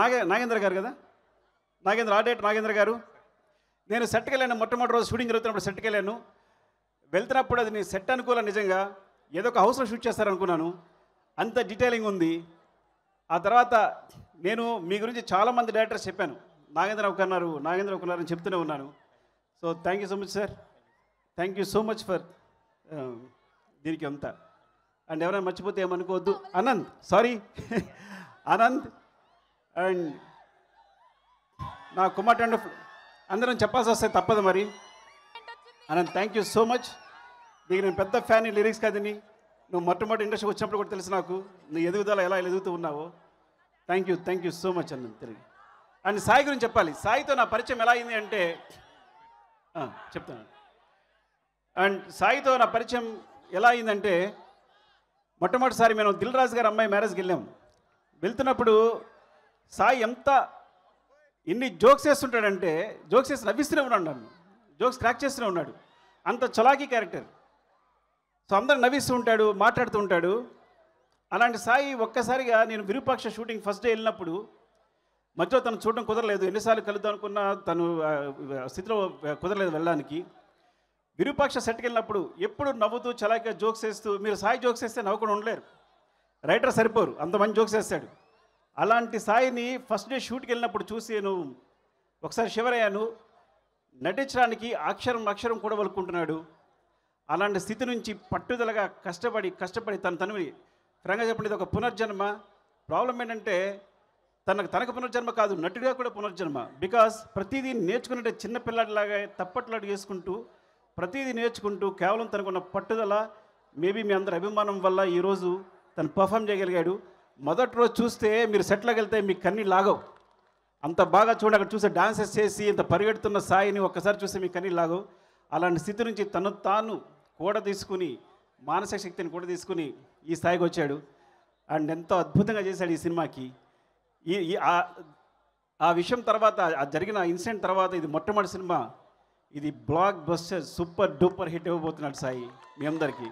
నాగే నాగేంద్ర గారు కదా నాగేంద్ర ఆడేట్ నాగేంద్ర గారు నేను సెట్కి వెళ్ళాను మొట్టమొదటి రోజు షూటింగ్ జరుగుతున్నప్పుడు సెట్కి వెళ్ళాను వెళ్తున్నప్పుడు అది నేను సెట్ అనుకోలే నిజంగా ఏదో ఒక హౌస్లో షూట్ చేస్తారనుకున్నాను అంత డీటెయిలింగ్ ఉంది ఆ తర్వాత నేను మీ గురించి చాలామంది డైరెక్టర్స్ చెప్పాను నాగేంద్ర ఒకన్నారు నాగేంద్ర ఒకన్నారు అని చెప్తూనే ఉన్నాను so thank you so much sir thank you so much for దీనికి అంతా అండ్ ఎవరైనా మర్చిపోతే ఏమనుకోవద్దు అనంత్ సారీ అనంత్ అండ్ నా కుమార్ అండ్ అందరం చెప్పాల్సి వస్తే తప్పదు మరి Anant thank you so much నీకు నేను పెద్ద ఫ్యాన్ లిరిక్స్ కదని నువ్వు మొట్టమొదటి ఇండస్ట్రీకి వచ్చినప్పుడు కూడా తెలుసు నాకు నువ్వు ఎదుగుదల ఎలా ఎదుగుతూ ఉన్నావో thank you thank you so much అన్నం తిరిగి అండ్ సాయి గురించి చెప్పాలి సాయితో నా పరిచయం ఎలా అయింది అంటే చెప్తాను అండ్ సాయితో నా పరిచయం ఎలా అయిందంటే మొట్టమొదటిసారి మేము దిల్ రాజు గారి అమ్మాయి మ్యారేజ్కి వెళ్ళాము వెళ్తున్నప్పుడు సాయి ఎంత ఎన్ని జోక్స్ వేస్తుంటాడంటే జోక్స్ వేసి నవ్విస్తూనే ఉన్నాడు నన్ను జోక్స్ క్రాక్ చేస్తూనే ఉన్నాడు అంత చలాకీ క్యారెక్టర్ సో అందరు నవ్విస్తూ ఉంటాడు మాట్లాడుతూ ఉంటాడు అలాంటి సాయి ఒక్కసారిగా నేను విరూపాక్ష షూటింగ్ ఫస్ట్ డే వెళ్ళినప్పుడు మధ్యలో తను చూడడం కుదరలేదు ఎన్నిసార్లు కలుద్దాం అనుకున్నా తను స్థితిలో కుదరలేదు వెళ్ళడానికి విరూపాక్ష సెట్కి వెళ్ళినప్పుడు ఎప్పుడు నవ్వుతూ చలాకీగా జోక్స్ వేస్తూ మీరు సాయి జోక్స్ వేస్తే నవ్వకుండా ఉండలేరు రైటర్ సరిపోరు అంతమంది జోక్స్ వేస్తాడు అలాంటి సాయిని ఫస్ట్ డే షూట్కి వెళ్ళినప్పుడు చూసి నేను ఒకసారి శివరయ్యాను నటించడానికి అక్షరం అక్షరం కూడా వలుకుంటున్నాడు అలాంటి స్థితి నుంచి పట్టుదలగా కష్టపడి కష్టపడి తన తను ప్రంగా చెప్పండి ఒక పునర్జన్మ ప్రాబ్లం ఏంటంటే తనకు తనకు పునర్జన్మ కాదు నటుడిగా కూడా పునర్జన్మ బికాస్ ప్రతిదీ నేర్చుకున్నట్టే చిన్నపిల్లాడిలాగా తప్పట్లాడు చేసుకుంటూ ప్రతిదీ నేర్చుకుంటూ కేవలం తనకున్న పట్టుదల మేబీ మీ అందరి అభిమానం వల్ల ఈరోజు తను పర్ఫామ్ చేయగలిగాడు మొదటి రోజు చూస్తే మీరు సెట్లకు వెళ్తే మీ కన్నీ లాగవు అంత బాగా చూడండి అక్కడ చూసే డాన్సెస్ చేసి ఇంత పరిగెడుతున్న సాయిని ఒక్కసారి చూస్తే మీ కన్నీ లాగవు అలాంటి స్థితి నుంచి తను తాను కూడా తీసుకుని మానసిక శక్తిని కూడా తీసుకుని ఈ స్థాయికి వచ్చాడు అండ్ ఎంతో అద్భుతంగా చేశాడు ఈ సినిమాకి ఈ ఆ విషయం తర్వాత ఆ జరిగిన ఇన్సిడెంట్ తర్వాత ఇది మొట్టమొదటి సినిమా ఇది blockbuster super duper hit ఇవ్వబోతున్నాడు సాయి మీ అందరికీ